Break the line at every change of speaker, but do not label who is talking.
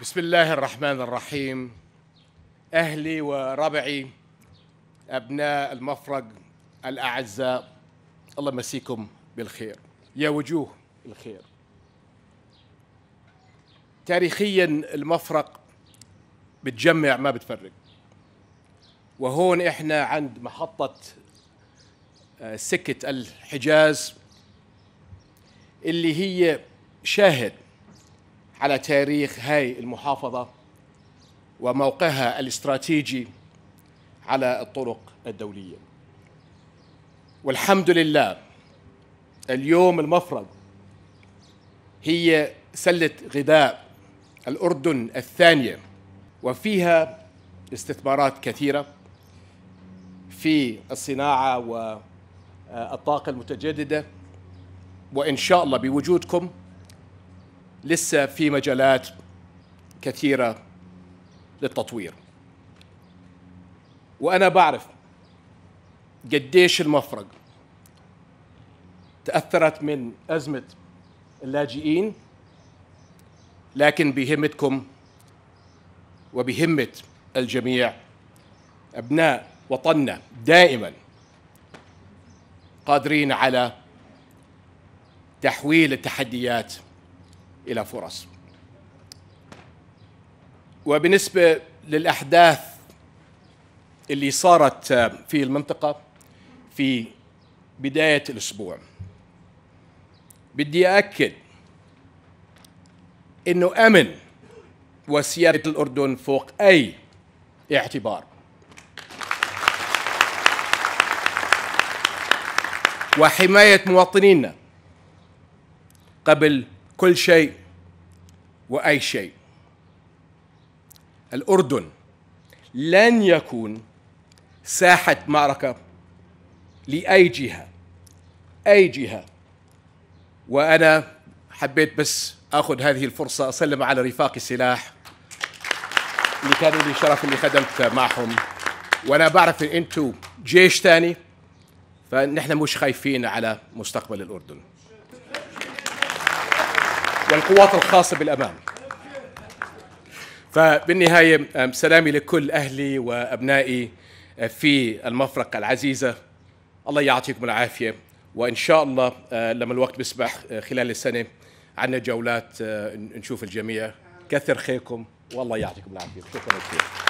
بسم الله الرحمن الرحيم أهلي وربعي أبناء المفرق الأعزاء الله مسيكم بالخير يا وجوه الخير تاريخيا المفرق بتجمع ما بتفرق وهون احنا عند محطة آه، سكة الحجاز اللي هي شاهد على تاريخ هاي المحافظة وموقعها الاستراتيجي على الطرق الدولية والحمد لله اليوم المفرق هي سلة غذاء الأردن الثانية وفيها استثمارات كثيرة في الصناعة والطاقة المتجددة وإن شاء الله بوجودكم لسه في مجالات كثيرة للتطوير وأنا بعرف قديش المفرق تأثرت من أزمة اللاجئين لكن بهمتكم وبهمة الجميع أبناء وطننا دائما قادرين على تحويل التحديات إلى فرص وبالنسبة للأحداث اللي صارت في المنطقة في بداية الأسبوع بدي أكد أنه أمن وسيادة الأردن فوق أي اعتبار وحماية مواطنينا قبل كل شيء واي شيء الاردن لن يكون ساحه معركه لاي جهه اي جهه وانا حبيت بس اخذ هذه الفرصه اسلم على رفاقي السلاح اللي كانوا لي شرف اني خدمت معهم وانا بعرف ان انتم جيش ثاني فنحن مش خايفين على مستقبل الاردن والقوات الخاصة بالأمام فبالنهاية سلامي لكل أهلي وأبنائي أه، في المفرقة العزيزة الله يعطيكم العافية وإن شاء الله أه، لما الوقت بيسمح أه، خلال السنة عندنا جولات نشوف الجميع كثر خيركم والله يعطيكم العافية شكرا كثير